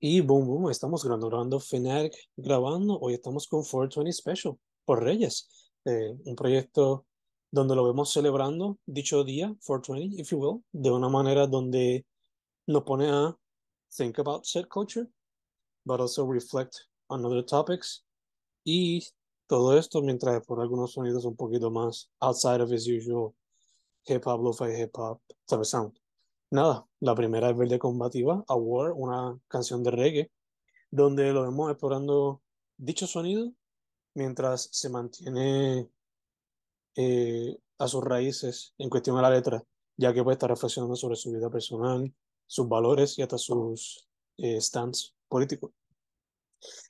Y boom, boom, estamos grabando Fnatic, grabando. Hoy estamos con 420 Special por Reyes, eh, un proyecto donde lo vemos celebrando dicho día, 420, if you will, de una manera donde nos pone a think about set culture, but also reflect on other topics. Y todo esto mientras por algunos sonidos un poquito más outside of his usual hip hop, lo-fi hip hop type of sound. Nada, la primera es Verde Combativa, A War, una canción de reggae, donde lo vemos explorando dicho sonido mientras se mantiene eh, a sus raíces en cuestión de la letra, ya que puede estar reflexionando sobre su vida personal, sus valores y hasta sus eh, stands políticos.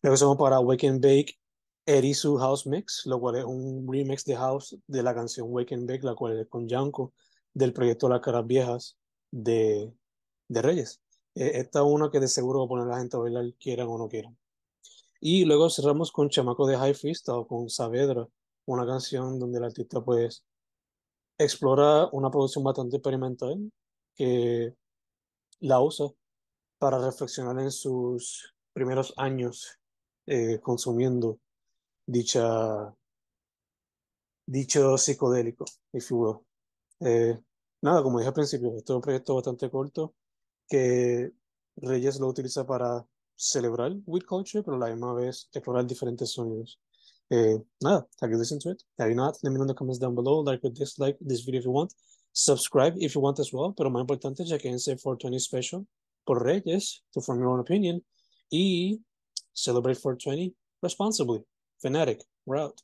Luego somos para Wake and Bake Erisu House Mix, lo cual es un remix de House de la canción Wake and Bake, la cual es con Yanko del proyecto Las Caras Viejas, de, Reyes. Eh, esta es una que de seguro va a poner a la gente a bailar, quieran o no quieran. Y luego cerramos con Chamaco de High fist o con Saavedra, una canción donde el artista pues explora una producción bastante experimental que la usa para reflexionar en sus primeros años eh, consumiendo dicha dicho psicodélico, y figura nada, como dije al principio, este es un proyecto bastante corto que Reyes lo utiliza para celebrar With Culture, pero la misma vez explorar diferentes sonidos. Eh, nada, have you listened to it? Have you not? Let me know in the comments down below, like or dislike this video if you want. Subscribe if you want as well, pero más importante, chequense 420 Special por Reyes, to form your own opinion, y celebrate 420 responsibly. Fanatic, we're out.